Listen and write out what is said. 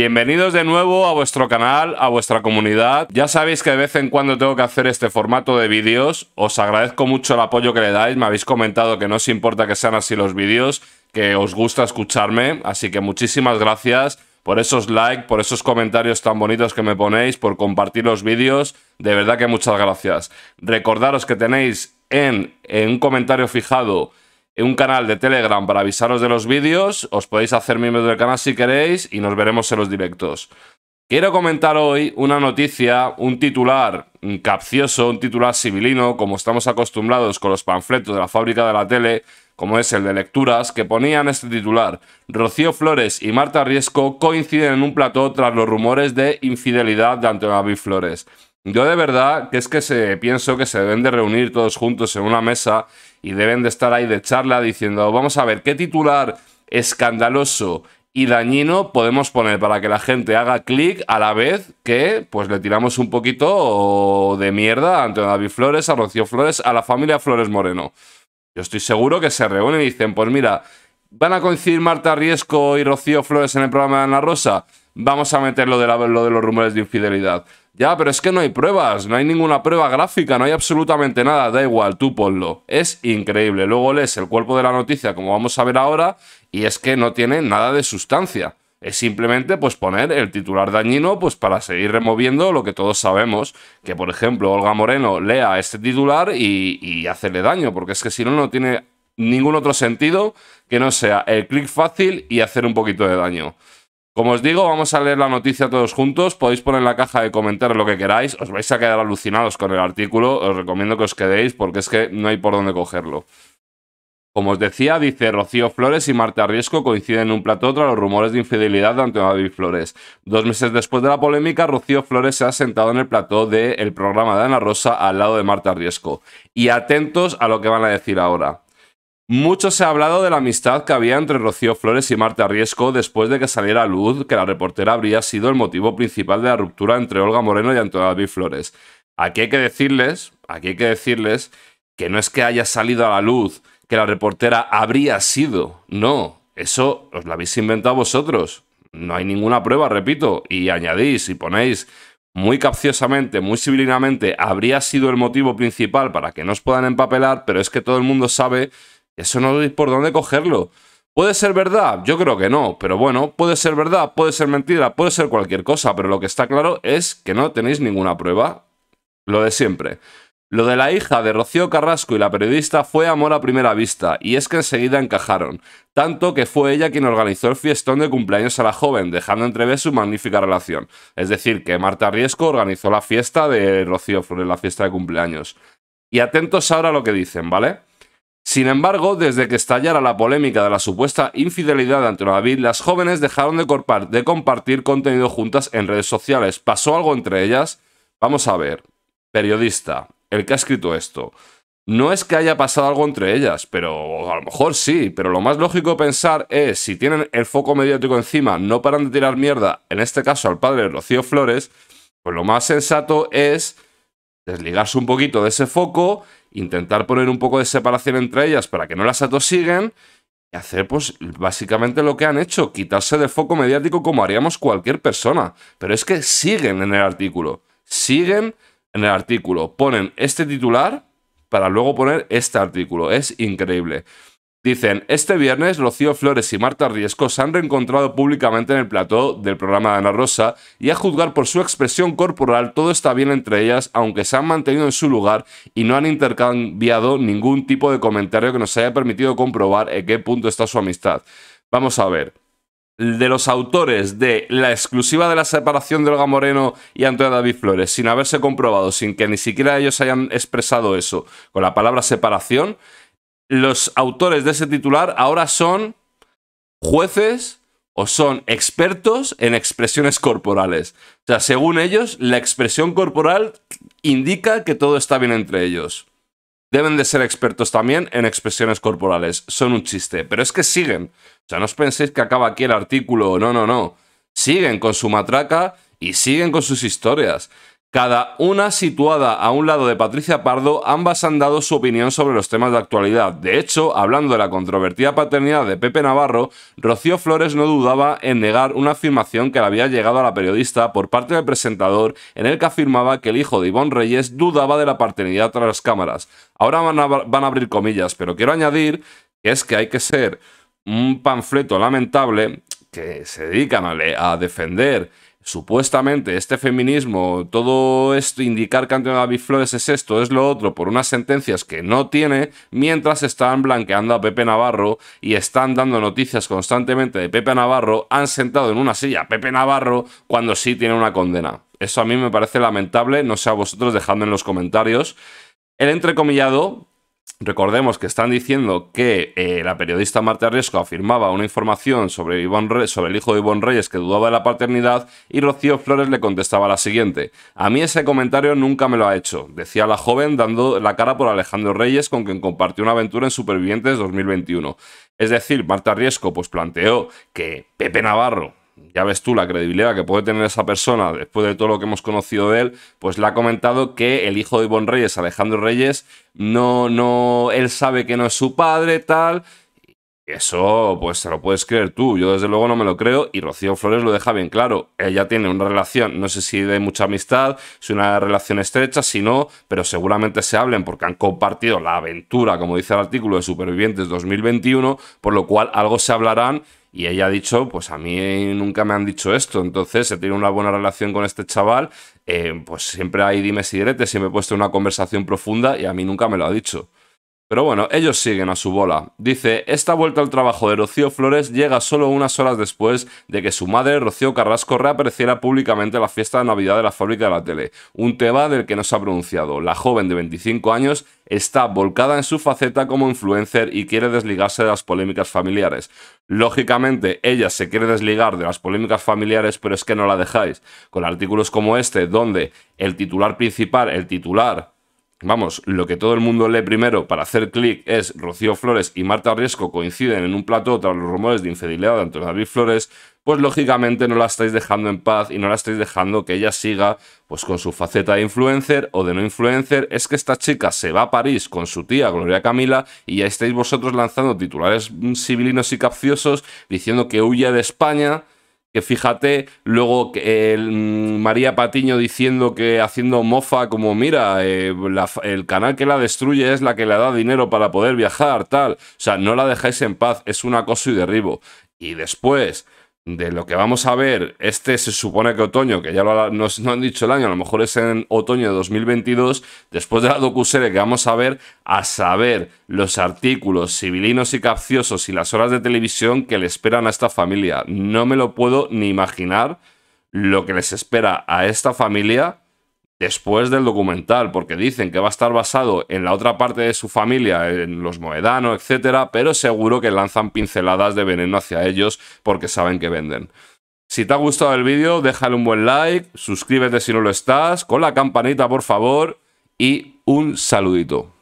Bienvenidos de nuevo a vuestro canal, a vuestra comunidad. Ya sabéis que de vez en cuando tengo que hacer este formato de vídeos. Os agradezco mucho el apoyo que le dais. Me habéis comentado que no os importa que sean así los vídeos, que os gusta escucharme. Así que muchísimas gracias por esos likes, por esos comentarios tan bonitos que me ponéis, por compartir los vídeos. De verdad que muchas gracias. Recordaros que tenéis en, en un comentario fijado un canal de Telegram para avisaros de los vídeos. Os podéis hacer miembros del canal si queréis y nos veremos en los directos. Quiero comentar hoy una noticia, un titular capcioso, un titular civilino, como estamos acostumbrados con los panfletos de la fábrica de la tele, como es el de lecturas, que ponían este titular. Rocío Flores y Marta Riesco coinciden en un plató tras los rumores de infidelidad de Antonio David Flores. Yo de verdad que es que se, pienso que se deben de reunir todos juntos en una mesa y deben de estar ahí de charla diciendo, vamos a ver, ¿qué titular escandaloso y dañino podemos poner para que la gente haga clic a la vez que pues le tiramos un poquito de mierda a Antonio David Flores, a Rocío Flores, a la familia Flores Moreno? Yo estoy seguro que se reúnen y dicen, pues mira, ¿van a coincidir Marta Riesco y Rocío Flores en el programa de Ana Rosa? Vamos a meterlo de, la, lo de los rumores de infidelidad. Ya, pero es que no hay pruebas, no hay ninguna prueba gráfica, no hay absolutamente nada, da igual, tú ponlo. Es increíble. Luego lees el cuerpo de la noticia, como vamos a ver ahora, y es que no tiene nada de sustancia. Es simplemente pues poner el titular dañino pues para seguir removiendo lo que todos sabemos, que por ejemplo Olga Moreno lea este titular y, y hacerle daño, porque es que si no, no tiene ningún otro sentido que no sea el clic fácil y hacer un poquito de daño. Como os digo, vamos a leer la noticia todos juntos. Podéis poner en la caja de comentarios lo que queráis. Os vais a quedar alucinados con el artículo. Os recomiendo que os quedéis porque es que no hay por dónde cogerlo. Como os decía, dice Rocío Flores y Marta Riesco coinciden en un plató tras los rumores de infidelidad de Antonio David Flores. Dos meses después de la polémica, Rocío Flores se ha sentado en el plató del programa de Ana Rosa al lado de Marta Riesco. Y atentos a lo que van a decir ahora. Mucho se ha hablado de la amistad que había entre Rocío Flores y Marta Riesco después de que saliera a luz que la reportera habría sido el motivo principal de la ruptura entre Olga Moreno y Antonio David Flores. Aquí hay que decirles, aquí hay que decirles que no es que haya salido a la luz que la reportera habría sido, no, eso os lo habéis inventado vosotros. No hay ninguna prueba, repito, y añadís y ponéis muy capciosamente, muy civilinamente, habría sido el motivo principal para que no os puedan empapelar, pero es que todo el mundo sabe eso no veis por dónde cogerlo. ¿Puede ser verdad? Yo creo que no, pero bueno, puede ser verdad, puede ser mentira, puede ser cualquier cosa, pero lo que está claro es que no tenéis ninguna prueba. Lo de siempre. Lo de la hija de Rocío Carrasco y la periodista fue amor a primera vista, y es que enseguida encajaron, tanto que fue ella quien organizó el fiestón de cumpleaños a la joven, dejando entrever su magnífica relación. Es decir, que Marta Riesco organizó la fiesta de Rocío Flores, la fiesta de cumpleaños. Y atentos ahora a lo que dicen, ¿vale? Sin embargo, desde que estallara la polémica de la supuesta infidelidad de Antonio David, las jóvenes dejaron de, de compartir contenido juntas en redes sociales. ¿Pasó algo entre ellas? Vamos a ver. Periodista, el que ha escrito esto. No es que haya pasado algo entre ellas, pero a lo mejor sí, pero lo más lógico pensar es, si tienen el foco mediático encima, no paran de tirar mierda, en este caso al padre Rocío Flores, pues lo más sensato es desligarse un poquito de ese foco, intentar poner un poco de separación entre ellas para que no las atosiguen y hacer pues básicamente lo que han hecho, quitarse del foco mediático como haríamos cualquier persona. Pero es que siguen en el artículo, siguen en el artículo, ponen este titular para luego poner este artículo, es increíble. Dicen, este viernes Rocío Flores y Marta Riesco se han reencontrado públicamente en el plató del programa de Ana Rosa y a juzgar por su expresión corporal todo está bien entre ellas, aunque se han mantenido en su lugar y no han intercambiado ningún tipo de comentario que nos haya permitido comprobar en qué punto está su amistad. Vamos a ver. De los autores de la exclusiva de la separación de Olga Moreno y Antonio David Flores, sin haberse comprobado, sin que ni siquiera ellos hayan expresado eso con la palabra separación, los autores de ese titular ahora son jueces o son expertos en expresiones corporales. O sea, según ellos, la expresión corporal indica que todo está bien entre ellos. Deben de ser expertos también en expresiones corporales. Son un chiste. Pero es que siguen. O sea, no os penséis que acaba aquí el artículo. No, no, no. Siguen con su matraca y siguen con sus historias cada una situada a un lado de Patricia Pardo, ambas han dado su opinión sobre los temas de actualidad. De hecho, hablando de la controvertida paternidad de Pepe Navarro, Rocío Flores no dudaba en negar una afirmación que le había llegado a la periodista por parte del presentador, en el que afirmaba que el hijo de Ivonne Reyes dudaba de la paternidad tras las cámaras. Ahora van a, van a abrir comillas, pero quiero añadir que es que hay que ser un panfleto lamentable que se dedican a, defender supuestamente este feminismo, todo esto, indicar que Antonio David Flores es esto, es lo otro, por unas sentencias que no tiene, mientras están blanqueando a Pepe Navarro y están dando noticias constantemente de Pepe Navarro, han sentado en una silla a Pepe Navarro cuando sí tiene una condena. Eso a mí me parece lamentable, no sé a vosotros, dejadme en los comentarios. El entrecomillado, Recordemos que están diciendo que eh, la periodista Marta Riesco afirmaba una información sobre, sobre el hijo de Ivonne Reyes que dudaba de la paternidad y Rocío Flores le contestaba la siguiente. A mí ese comentario nunca me lo ha hecho, decía la joven dando la cara por Alejandro Reyes con quien compartió una aventura en Supervivientes 2021. Es decir, Marta Riesco pues planteó que Pepe Navarro ya ves tú la credibilidad que puede tener esa persona después de todo lo que hemos conocido de él, pues le ha comentado que el hijo de Ivonne Reyes, Alejandro Reyes, no, no, él sabe que no es su padre, tal. Y eso, pues se lo puedes creer tú. Yo desde luego no me lo creo y Rocío Flores lo deja bien claro. Ella tiene una relación, no sé si de mucha amistad, si una relación estrecha, si no, pero seguramente se hablen porque han compartido la aventura, como dice el artículo de Supervivientes 2021, por lo cual algo se hablarán y ella ha dicho, pues a mí nunca me han dicho esto, entonces he tenido una buena relación con este chaval, eh, pues siempre hay dimes y diretes, siempre he puesto una conversación profunda y a mí nunca me lo ha dicho. Pero bueno, ellos siguen a su bola. Dice, esta vuelta al trabajo de Rocío Flores llega solo unas horas después de que su madre, Rocío Carrasco, reapareciera públicamente la fiesta de Navidad de la fábrica de la tele, un tema del que no se ha pronunciado. La joven de 25 años está volcada en su faceta como influencer y quiere desligarse de las polémicas familiares. Lógicamente, ella se quiere desligar de las polémicas familiares, pero es que no la dejáis. Con artículos como este, donde el titular principal, el titular Vamos, lo que todo el mundo lee primero para hacer clic es Rocío Flores y Marta Riesco coinciden en un plato tras los rumores de infidelidad de Antonio David Flores, pues lógicamente no la estáis dejando en paz y no la estáis dejando que ella siga pues con su faceta de influencer o de no influencer. Es que esta chica se va a París con su tía Gloria Camila y ya estáis vosotros lanzando titulares civilinos mm, y capciosos diciendo que huye de España que fíjate, luego que el, mm, María Patiño diciendo que haciendo mofa, como mira, eh, el canal que la destruye es la que le da dinero para poder viajar, tal. O sea, no la dejáis en paz, es un acoso y derribo. Y después, de lo que vamos a ver, este se supone que otoño, que ya nos, han dicho el año, a lo mejor es en otoño de 2022, después de la docuserie que vamos a ver, a saber los artículos civilinos y capciosos y las horas de televisión que le esperan a esta familia. No me lo puedo ni imaginar lo que les espera a esta familia después del documental, porque dicen que va a estar basado en la otra parte de su familia, en los Moedano, etcétera, pero seguro que lanzan pinceladas de veneno hacia ellos porque saben que venden. Si te ha gustado el vídeo, déjale un buen like, suscríbete si no lo estás, con la campanita por favor y un saludito.